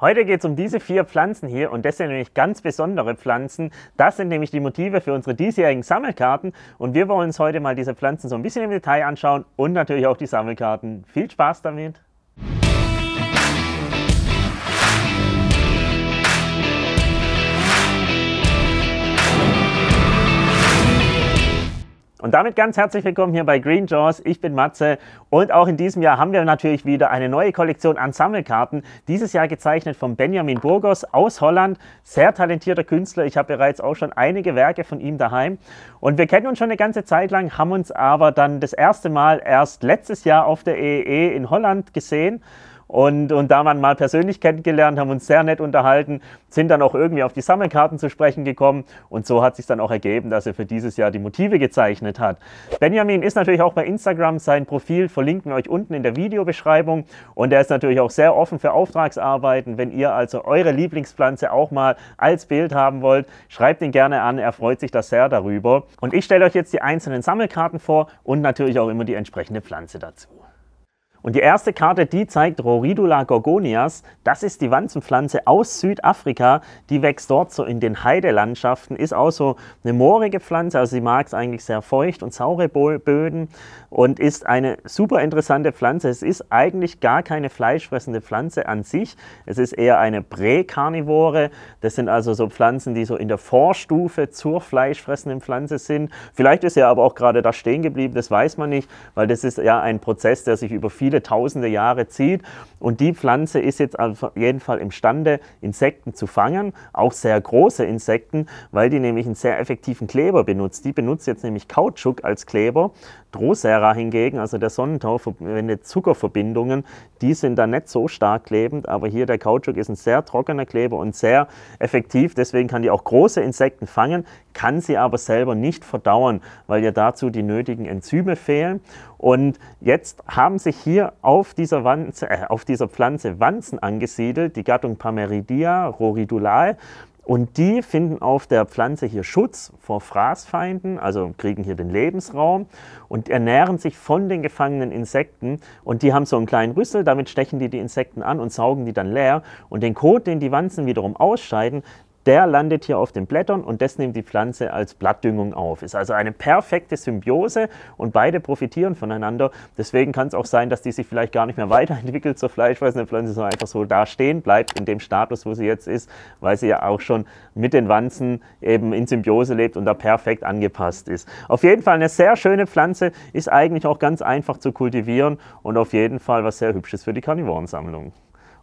Heute geht es um diese vier Pflanzen hier und das sind nämlich ganz besondere Pflanzen. Das sind nämlich die Motive für unsere diesjährigen Sammelkarten und wir wollen uns heute mal diese Pflanzen so ein bisschen im Detail anschauen und natürlich auch die Sammelkarten. Viel Spaß damit! Und damit ganz herzlich willkommen hier bei Green Jaws. Ich bin Matze und auch in diesem Jahr haben wir natürlich wieder eine neue Kollektion an Sammelkarten. Dieses Jahr gezeichnet von Benjamin Burgos aus Holland. Sehr talentierter Künstler. Ich habe bereits auch schon einige Werke von ihm daheim. Und wir kennen uns schon eine ganze Zeit lang, haben uns aber dann das erste Mal erst letztes Jahr auf der EEE e in Holland gesehen. Und, und da man mal persönlich kennengelernt, haben uns sehr nett unterhalten, sind dann auch irgendwie auf die Sammelkarten zu sprechen gekommen. Und so hat sich dann auch ergeben, dass er für dieses Jahr die Motive gezeichnet hat. Benjamin ist natürlich auch bei Instagram. Sein Profil verlinken wir euch unten in der Videobeschreibung. Und er ist natürlich auch sehr offen für Auftragsarbeiten. Wenn ihr also eure Lieblingspflanze auch mal als Bild haben wollt, schreibt ihn gerne an. Er freut sich da sehr darüber. Und ich stelle euch jetzt die einzelnen Sammelkarten vor und natürlich auch immer die entsprechende Pflanze dazu. Und die erste Karte, die zeigt Roridula gorgonias. Das ist die Wanzenpflanze aus Südafrika. Die wächst dort so in den Heidelandschaften. Ist auch so eine moorige Pflanze. Also sie mag es eigentlich sehr feucht und saure Böden und ist eine super interessante Pflanze. Es ist eigentlich gar keine fleischfressende Pflanze an sich. Es ist eher eine Präkarnivore. Das sind also so Pflanzen, die so in der Vorstufe zur fleischfressenden Pflanze sind. Vielleicht ist sie aber auch gerade da stehen geblieben. Das weiß man nicht, weil das ist ja ein Prozess, der sich über viele viele tausende Jahre zieht. Und die Pflanze ist jetzt auf jeden Fall imstande, Insekten zu fangen, auch sehr große Insekten, weil die nämlich einen sehr effektiven Kleber benutzt. Die benutzt jetzt nämlich Kautschuk als Kleber Drosera hingegen, also der Sonnentau, verwendet Zuckerverbindungen. Die sind dann nicht so stark klebend, aber hier der Kautschuk ist ein sehr trockener Kleber und sehr effektiv. Deswegen kann die auch große Insekten fangen, kann sie aber selber nicht verdauern, weil ihr dazu die nötigen Enzyme fehlen. Und jetzt haben sich hier auf dieser, Wanze, äh, auf dieser Pflanze Wanzen angesiedelt, die Gattung Pameridia roridulae. Und die finden auf der Pflanze hier Schutz vor Fraßfeinden, also kriegen hier den Lebensraum und ernähren sich von den gefangenen Insekten. Und die haben so einen kleinen Rüssel, damit stechen die die Insekten an und saugen die dann leer. Und den Kot, den die Wanzen wiederum ausscheiden, der landet hier auf den Blättern und das nimmt die Pflanze als Blattdüngung auf. Ist also eine perfekte Symbiose und beide profitieren voneinander. Deswegen kann es auch sein, dass die sich vielleicht gar nicht mehr weiterentwickelt zur fleischfressenden Pflanze, sondern einfach so da stehen bleibt in dem Status, wo sie jetzt ist, weil sie ja auch schon mit den Wanzen eben in Symbiose lebt und da perfekt angepasst ist. Auf jeden Fall eine sehr schöne Pflanze, ist eigentlich auch ganz einfach zu kultivieren und auf jeden Fall was sehr Hübsches für die Karnivorensammlung.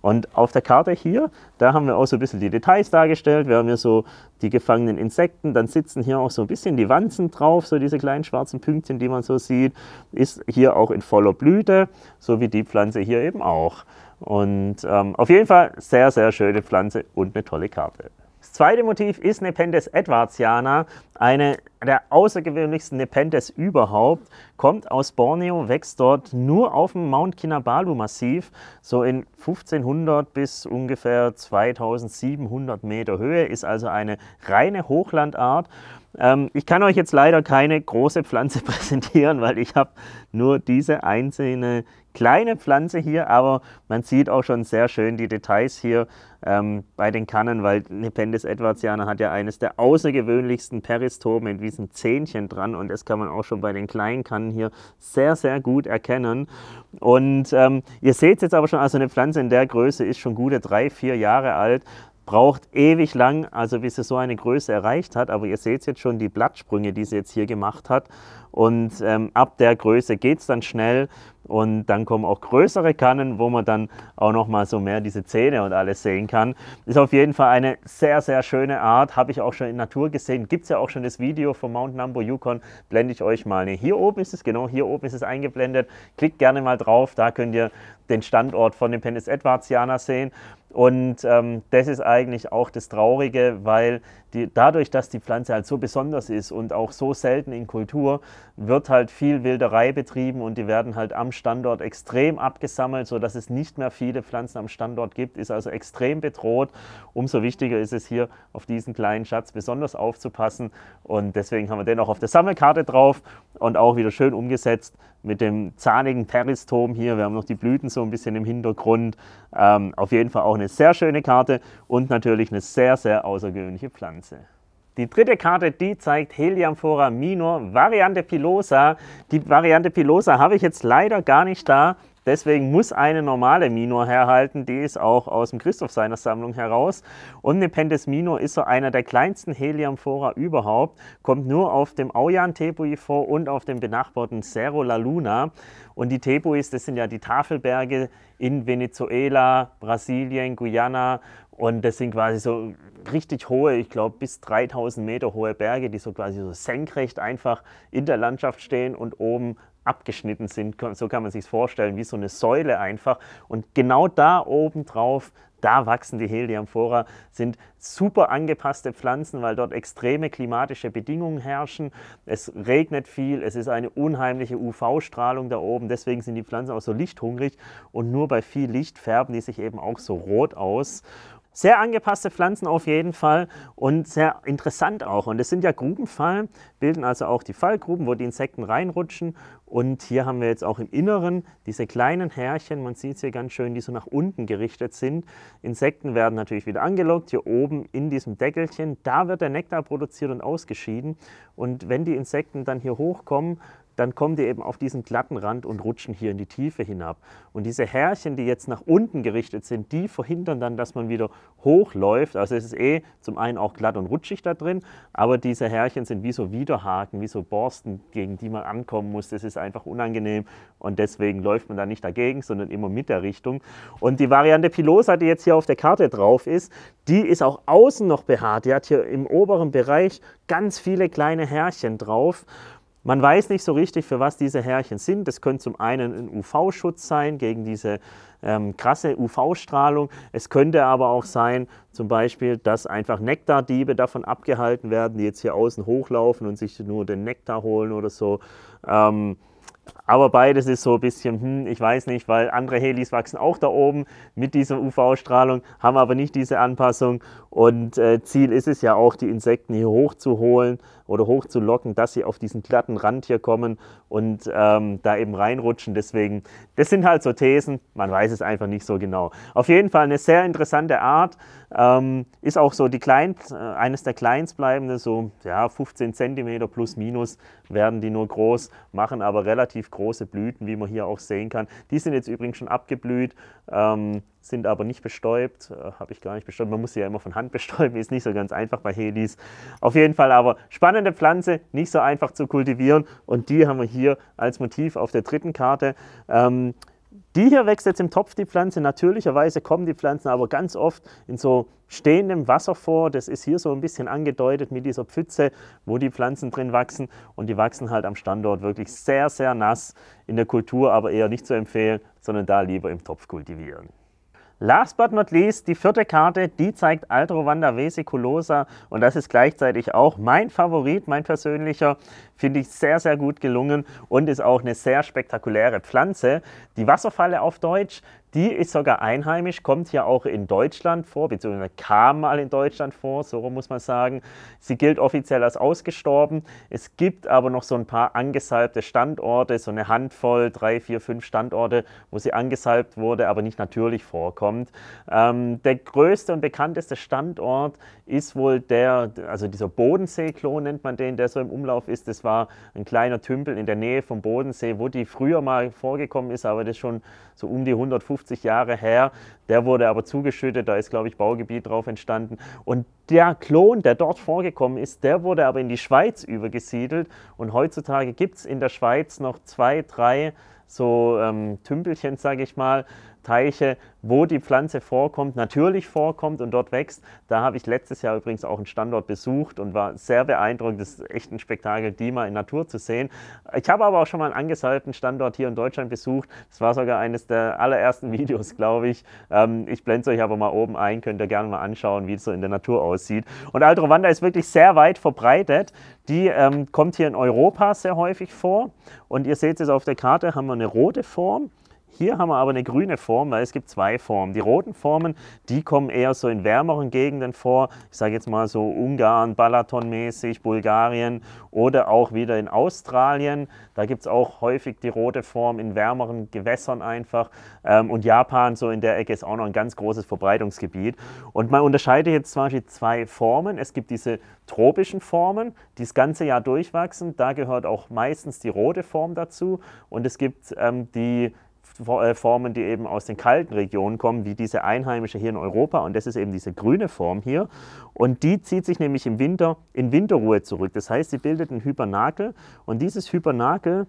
Und auf der Karte hier, da haben wir auch so ein bisschen die Details dargestellt. Wir haben hier so die gefangenen Insekten, dann sitzen hier auch so ein bisschen die Wanzen drauf, so diese kleinen schwarzen Pünktchen, die man so sieht. Ist hier auch in voller Blüte, so wie die Pflanze hier eben auch. Und ähm, auf jeden Fall sehr, sehr schöne Pflanze und eine tolle Karte. Das zweite Motiv ist Nepenthes Edwardsiana, eine der außergewöhnlichsten Nepenthes überhaupt, kommt aus Borneo, wächst dort nur auf dem Mount Kinabalu-Massiv, so in 1500 bis ungefähr 2700 Meter Höhe, ist also eine reine Hochlandart ähm, ich kann euch jetzt leider keine große Pflanze präsentieren, weil ich habe nur diese einzelne kleine Pflanze hier, aber man sieht auch schon sehr schön die Details hier ähm, bei den Kannen, weil Nepenthes edwardsianer hat ja eines der außergewöhnlichsten Peristome in diesem Zähnchen dran und das kann man auch schon bei den kleinen Kannen hier sehr, sehr gut erkennen. Und ähm, ihr seht jetzt aber schon, also eine Pflanze in der Größe ist schon gute drei, vier Jahre alt braucht ewig lang, also bis sie so eine Größe erreicht hat. Aber ihr seht jetzt schon die Blattsprünge, die sie jetzt hier gemacht hat. Und ähm, ab der Größe geht es dann schnell. Und dann kommen auch größere Kannen, wo man dann auch noch mal so mehr diese Zähne und alles sehen kann. Ist auf jeden Fall eine sehr, sehr schöne Art. Habe ich auch schon in Natur gesehen. Gibt es ja auch schon das Video vom Mount Nambo Yukon. Blende ich euch mal. Ne, hier oben ist es, genau hier oben ist es eingeblendet. Klickt gerne mal drauf. Da könnt ihr den Standort von dem Penis Edwardsiana sehen. Und ähm, das ist eigentlich auch das Traurige, weil die, dadurch, dass die Pflanze halt so besonders ist und auch so selten in Kultur, wird halt viel Wilderei betrieben und die werden halt am Standort extrem abgesammelt, sodass es nicht mehr viele Pflanzen am Standort gibt, ist also extrem bedroht. Umso wichtiger ist es hier auf diesen kleinen Schatz besonders aufzupassen und deswegen haben wir den auch auf der Sammelkarte drauf und auch wieder schön umgesetzt mit dem zahnigen Peristom hier. Wir haben noch die Blüten so ein bisschen im Hintergrund. Ähm, auf jeden Fall auch eine sehr schöne Karte und natürlich eine sehr, sehr außergewöhnliche Pflanze. Die dritte Karte, die zeigt Heliamphora minor, Variante pilosa. Die Variante pilosa habe ich jetzt leider gar nicht da. Deswegen muss eine normale Minor herhalten, die ist auch aus dem Christoph seiner Sammlung heraus. Und eine Pentes Minor ist so einer der kleinsten Heliumphora überhaupt, kommt nur auf dem Aujan Tebui vor und auf dem benachbarten Cerro La Luna. Und die Tepuis, das sind ja die Tafelberge in Venezuela, Brasilien, Guyana und das sind quasi so richtig hohe, ich glaube bis 3000 Meter hohe Berge, die so quasi so senkrecht einfach in der Landschaft stehen und oben abgeschnitten sind. So kann man sich vorstellen, wie so eine Säule einfach. Und genau da oben drauf da wachsen die Heliamphora, sind super angepasste Pflanzen, weil dort extreme klimatische Bedingungen herrschen. Es regnet viel, es ist eine unheimliche UV-Strahlung da oben, deswegen sind die Pflanzen auch so lichthungrig und nur bei viel Licht färben die sich eben auch so rot aus. Sehr angepasste Pflanzen auf jeden Fall und sehr interessant auch. Und es sind ja Grubenfallen, bilden also auch die Fallgruben, wo die Insekten reinrutschen. Und hier haben wir jetzt auch im Inneren diese kleinen Härchen, man sieht es hier ganz schön, die so nach unten gerichtet sind. Insekten werden natürlich wieder angelockt, hier oben in diesem Deckelchen, da wird der Nektar produziert und ausgeschieden. Und wenn die Insekten dann hier hochkommen, dann kommen die eben auf diesen glatten Rand und rutschen hier in die Tiefe hinab. Und diese Härchen, die jetzt nach unten gerichtet sind, die verhindern dann, dass man wieder hochläuft. Also es ist eh zum einen auch glatt und rutschig da drin, aber diese Härchen sind wie so Widerhaken, wie so Borsten, gegen die man ankommen muss. Das ist einfach unangenehm und deswegen läuft man da nicht dagegen, sondern immer mit der Richtung. Und die Variante Pilosa, die jetzt hier auf der Karte drauf ist, die ist auch außen noch behaart. Die hat hier im oberen Bereich ganz viele kleine Härchen drauf. Man weiß nicht so richtig, für was diese Härchen sind. Das könnte zum einen ein UV-Schutz sein gegen diese ähm, krasse UV-Strahlung. Es könnte aber auch sein, zum Beispiel, dass einfach Nektardiebe davon abgehalten werden, die jetzt hier außen hochlaufen und sich nur den Nektar holen oder so. Ähm, aber beides ist so ein bisschen, hm, ich weiß nicht, weil andere Helis wachsen auch da oben mit dieser UV-Strahlung, haben aber nicht diese Anpassung. Und äh, Ziel ist es ja auch, die Insekten hier hochzuholen, oder hochzulocken, dass sie auf diesen glatten Rand hier kommen und ähm, da eben reinrutschen. Deswegen, das sind halt so Thesen, man weiß es einfach nicht so genau. Auf jeden Fall eine sehr interessante Art, ähm, ist auch so die Klein, äh, eines der kleinstbleibenden, so ja, 15 cm plus minus werden die nur groß, machen aber relativ große Blüten, wie man hier auch sehen kann. Die sind jetzt übrigens schon abgeblüht. Ähm, sind aber nicht bestäubt, äh, habe ich gar nicht bestäubt. Man muss sie ja immer von Hand bestäuben, ist nicht so ganz einfach bei Helis. Auf jeden Fall aber spannende Pflanze, nicht so einfach zu kultivieren und die haben wir hier als Motiv auf der dritten Karte. Ähm, die hier wächst jetzt im Topf, die Pflanze. Natürlicherweise kommen die Pflanzen aber ganz oft in so stehendem Wasser vor. Das ist hier so ein bisschen angedeutet mit dieser Pfütze, wo die Pflanzen drin wachsen. Und die wachsen halt am Standort wirklich sehr, sehr nass. In der Kultur aber eher nicht zu empfehlen, sondern da lieber im Topf kultivieren. Last but not least, die vierte Karte, die zeigt Altrovanda Vesiculosa und das ist gleichzeitig auch mein Favorit, mein persönlicher. Finde ich sehr, sehr gut gelungen und ist auch eine sehr spektakuläre Pflanze. Die Wasserfalle auf Deutsch, die ist sogar einheimisch, kommt ja auch in Deutschland vor, beziehungsweise kam mal in Deutschland vor, so muss man sagen. Sie gilt offiziell als ausgestorben. Es gibt aber noch so ein paar angesalbte Standorte, so eine Handvoll, drei, vier, fünf Standorte, wo sie angesalbt wurde, aber nicht natürlich vorkommt. Ähm, der größte und bekannteste Standort ist wohl der, also dieser Bodenseeklon nennt man den, der so im Umlauf ist. Das war ein kleiner Tümpel in der Nähe vom Bodensee, wo die früher mal vorgekommen ist, aber das schon so um die 150 50 Jahre her. Der wurde aber zugeschüttet, da ist, glaube ich, Baugebiet drauf entstanden. Und der Klon, der dort vorgekommen ist, der wurde aber in die Schweiz übergesiedelt. Und heutzutage gibt es in der Schweiz noch zwei, drei so ähm, Tümpelchen, sage ich mal, Teiche, wo die Pflanze vorkommt, natürlich vorkommt und dort wächst. Da habe ich letztes Jahr übrigens auch einen Standort besucht und war sehr beeindruckt. Das ist echt ein Spektakel, die mal in Natur zu sehen. Ich habe aber auch schon mal einen angesalten Standort hier in Deutschland besucht. Das war sogar eines der allerersten Videos, glaube ich. Ähm, ich blende es euch aber mal oben ein, könnt ihr gerne mal anschauen, wie es so in der Natur aussieht. Und Aldrovanda ist wirklich sehr weit verbreitet. Die ähm, kommt hier in Europa sehr häufig vor. Und ihr seht es auf der Karte, haben wir eine rote Form. Hier haben wir aber eine grüne Form, weil es gibt zwei Formen. Die roten Formen, die kommen eher so in wärmeren Gegenden vor. Ich sage jetzt mal so Ungarn, Balaton-mäßig, Bulgarien oder auch wieder in Australien. Da gibt es auch häufig die rote Form in wärmeren Gewässern einfach. Ähm, und Japan so in der Ecke ist auch noch ein ganz großes Verbreitungsgebiet. Und man unterscheidet jetzt zum Beispiel zwei Formen. Es gibt diese tropischen Formen, die das ganze Jahr durchwachsen. Da gehört auch meistens die rote Form dazu. Und es gibt ähm, die Fruchtformen, äh, die eben aus den kalten Regionen kommen, wie diese einheimische hier in Europa. Und das ist eben diese grüne Form hier. Und die zieht sich nämlich im Winter in Winterruhe zurück. Das heißt, sie bildet einen Hypernakel. Und dieses Hypernakel,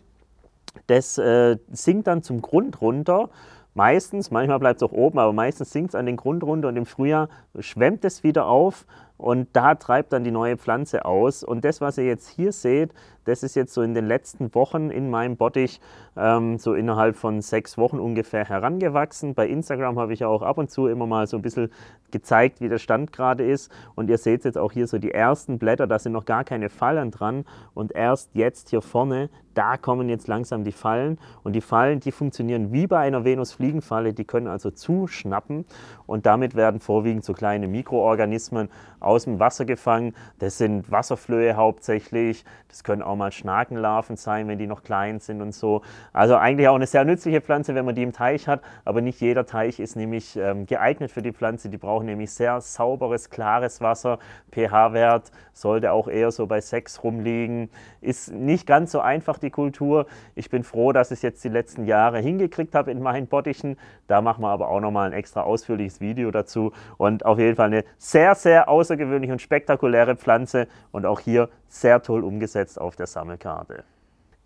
das äh, sinkt dann zum Grund runter. Meistens, manchmal bleibt es auch oben, aber meistens sinkt es an den Grund runter und im Frühjahr schwemmt es wieder auf und da treibt dann die neue Pflanze aus. Und das, was ihr jetzt hier seht, das ist jetzt so in den letzten Wochen in meinem Bottich ähm, so innerhalb von sechs Wochen ungefähr herangewachsen. Bei Instagram habe ich auch ab und zu immer mal so ein bisschen gezeigt, wie der Stand gerade ist. Und ihr seht jetzt auch hier so die ersten Blätter, da sind noch gar keine Fallen dran. Und erst jetzt hier vorne, da kommen jetzt langsam die Fallen. Und die Fallen, die funktionieren wie bei einer Venusfliegenfalle, die können also zuschnappen. Und damit werden vorwiegend so kleine Mikroorganismen aus dem Wasser gefangen. Das sind Wasserflöhe hauptsächlich, das können auch mal Schnakenlarven sein, wenn die noch klein sind und so. Also eigentlich auch eine sehr nützliche Pflanze, wenn man die im Teich hat, aber nicht jeder Teich ist nämlich ähm, geeignet für die Pflanze. Die brauchen nämlich sehr sauberes, klares Wasser. pH-Wert sollte auch eher so bei 6 rumliegen. Ist nicht ganz so einfach die Kultur. Ich bin froh, dass ich es jetzt die letzten Jahre hingekriegt habe in meinen Bottichen. Da machen wir aber auch nochmal ein extra ausführliches Video dazu und auf jeden Fall eine sehr, sehr außergewöhnliche und spektakuläre Pflanze und auch hier sehr toll umgesetzt auf der Sami Kade.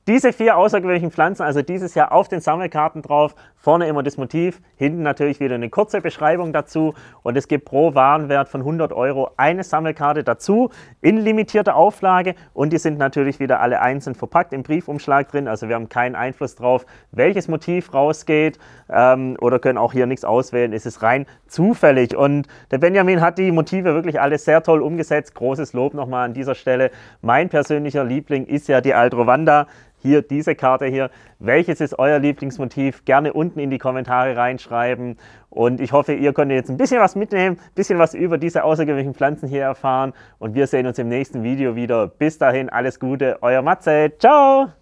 Diese vier außergewöhnlichen Pflanzen, also dieses Jahr auf den Sammelkarten drauf, vorne immer das Motiv, hinten natürlich wieder eine kurze Beschreibung dazu und es gibt pro Warenwert von 100 Euro eine Sammelkarte dazu in limitierter Auflage und die sind natürlich wieder alle einzeln verpackt im Briefumschlag drin, also wir haben keinen Einfluss drauf, welches Motiv rausgeht ähm, oder können auch hier nichts auswählen, es ist rein zufällig und der Benjamin hat die Motive wirklich alle sehr toll umgesetzt, großes Lob nochmal an dieser Stelle. Mein persönlicher Liebling ist ja die Aldrovanda, hier diese Karte hier. Welches ist euer Lieblingsmotiv? Gerne unten in die Kommentare reinschreiben. Und ich hoffe, ihr konntet jetzt ein bisschen was mitnehmen, ein bisschen was über diese außergewöhnlichen Pflanzen hier erfahren. Und wir sehen uns im nächsten Video wieder. Bis dahin, alles Gute, euer Matze. Ciao!